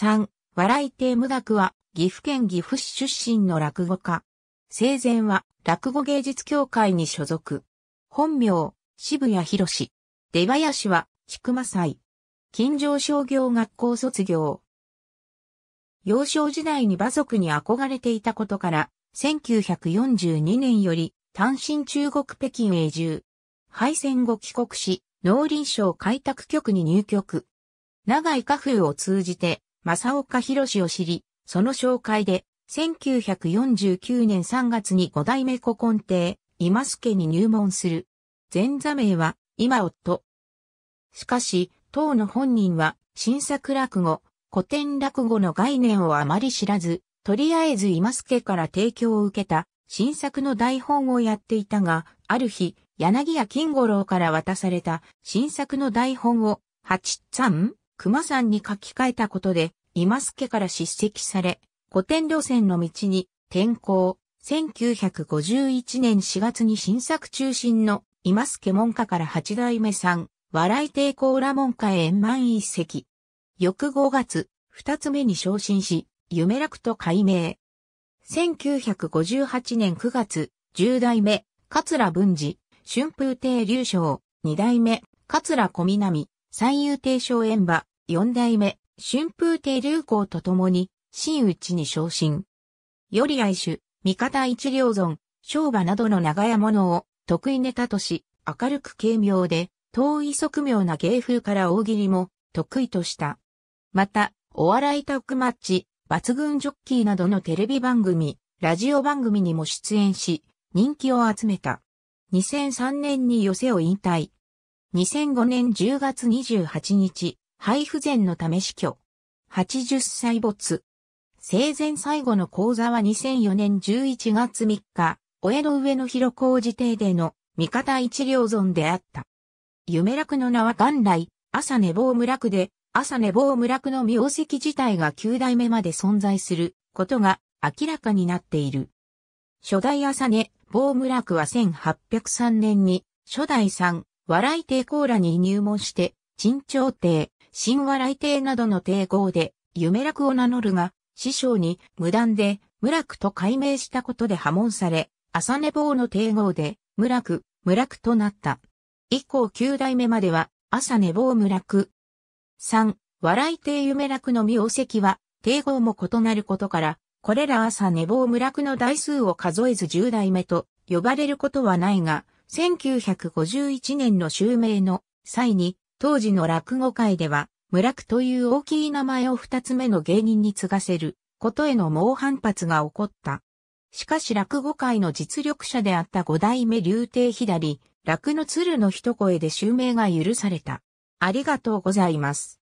3、笑い亭無学は、岐阜県岐阜市出身の落語家。生前は、落語芸術協会に所属。本名、渋谷博士。出林は、千曲祭。近城商業学校卒業。幼少時代に馬族に憧れていたことから、1942年より単身中国北京へ移住。敗戦後帰国し、農林省開拓局に入局。長井家風を通じて正岡博を知り、その紹介で、1949年3月に五代目古今亭、今助に入門する。前座名は、今夫。しかし、当の本人は、新作落語、古典落語の概念をあまり知らず、とりあえず今助から提供を受けた、新作の台本をやっていたが、ある日、柳谷金五郎から渡された新作の台本を、八三熊山に書き換えたことで、今助から叱責され、古典路線の道に転校。1951年4月に新作中心の今助門下から八代目さん、笑い抵抗羅門下へ円満一席。翌5月、二つ目に昇進し、夢楽と改名。1958年9月、十代目、桂文治、春風亭流昇、二代目、桂小南、三遊亭昇演馬、四代目、春風亭流行と共に、真打ちに昇進。より愛主、味方一両存、商馬などの長屋物を得意ネタとし、明るく軽妙で、遠い側妙な芸風から大喜利も得意とした。また、お笑いタックマッチ、抜群ジョッキーなどのテレビ番組、ラジオ番組にも出演し、人気を集めた。2003年に寄せを引退。2005年10月28日、肺不全のため死去。80歳没。生前最後の講座は2004年11月3日、お江の上の広小路邸での味方一両存であった。夢楽の名は元来、朝寝坊村区で、朝寝坊村区の名跡自体が9代目まで存在することが明らかになっている。初代朝寝坊村区は1803年に、初代三、笑い帝ー羅に入門して、陳朝帝、神話来帝などの帝号で、夢楽を名乗るが、師匠に無断で無楽と改名したことで破門され、朝寝坊の帝号で、無楽、無楽となった。以降9代目までは、朝寝坊無楽。3、笑い帝夢楽の名跡は、帝号も異なることから、これら朝寝坊無楽の台数を数えず10代目と呼ばれることはないが、1951年の襲名の際に当時の落語界では、村区という大きい名前を二つ目の芸人に継がせることへの猛反発が起こった。しかし落語界の実力者であった五代目竜亭左、落の鶴の一声で襲名が許された。ありがとうございます。